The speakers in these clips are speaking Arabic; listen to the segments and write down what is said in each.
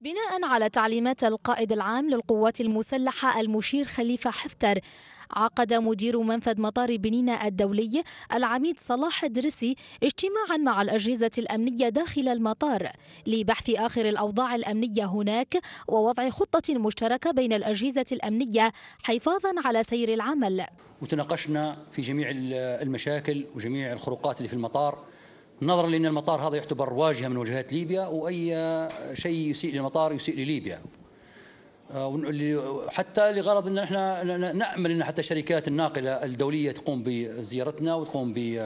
بناء على تعليمات القائد العام للقوات المسلحة المشير خليفة حفتر عقد مدير منفذ مطار بنينا الدولي العميد صلاح الدرسي اجتماعا مع الأجهزة الأمنية داخل المطار لبحث آخر الأوضاع الأمنية هناك ووضع خطة مشتركة بين الأجهزة الأمنية حفاظا على سير العمل وتناقشنا في جميع المشاكل وجميع الخروقات اللي في المطار نظرا لأن المطار هذا يعتبر واجهة من واجهات ليبيا وأي شيء يسيء للمطار يسيء لليبيا آه، حتى لغرض ان احنا نامل ان حتى الشركات الناقله الدوليه تقوم بزيارتنا وتقوم ب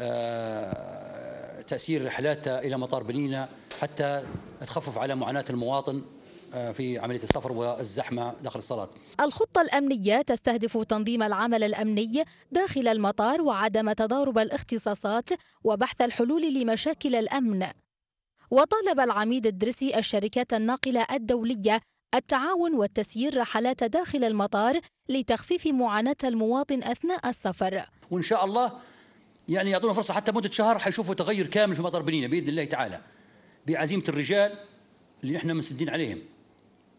آه، تاسير رحلاتها الى مطار بنينا حتى تخفف على معاناه المواطن آه، في عملية السفر والزحمة داخل الصالات الخطة الأمنية تستهدف تنظيم العمل الأمني داخل المطار وعدم تضارب الاختصاصات وبحث الحلول لمشاكل الأمن وطالب العميد الدرسي الشركات الناقلة الدولية التعاون والتسيير رحلات داخل المطار لتخفيف معاناة المواطن أثناء السفر وإن شاء الله يعني يعطونا فرصة حتى مدة شهر حيشوفوا تغير كامل في مطار بنينه بإذن الله تعالى بعزيمة الرجال اللي نحن مسدين عليهم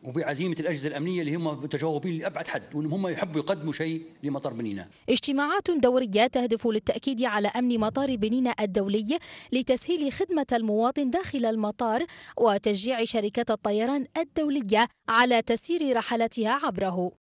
وبعزيمة الأجهزة الأمنية اللي هم متجاوبين لأبعد حد وإنهم هم يحبوا يقدموا شيء لمطار بنينا اجتماعات دورية تهدف للتأكيد على أمن مطار بنينا الدولي لتسهيل خدمة المواطن داخل المطار وتشجيع شركات الطيران الدولية على تسيير رحلاتها عبره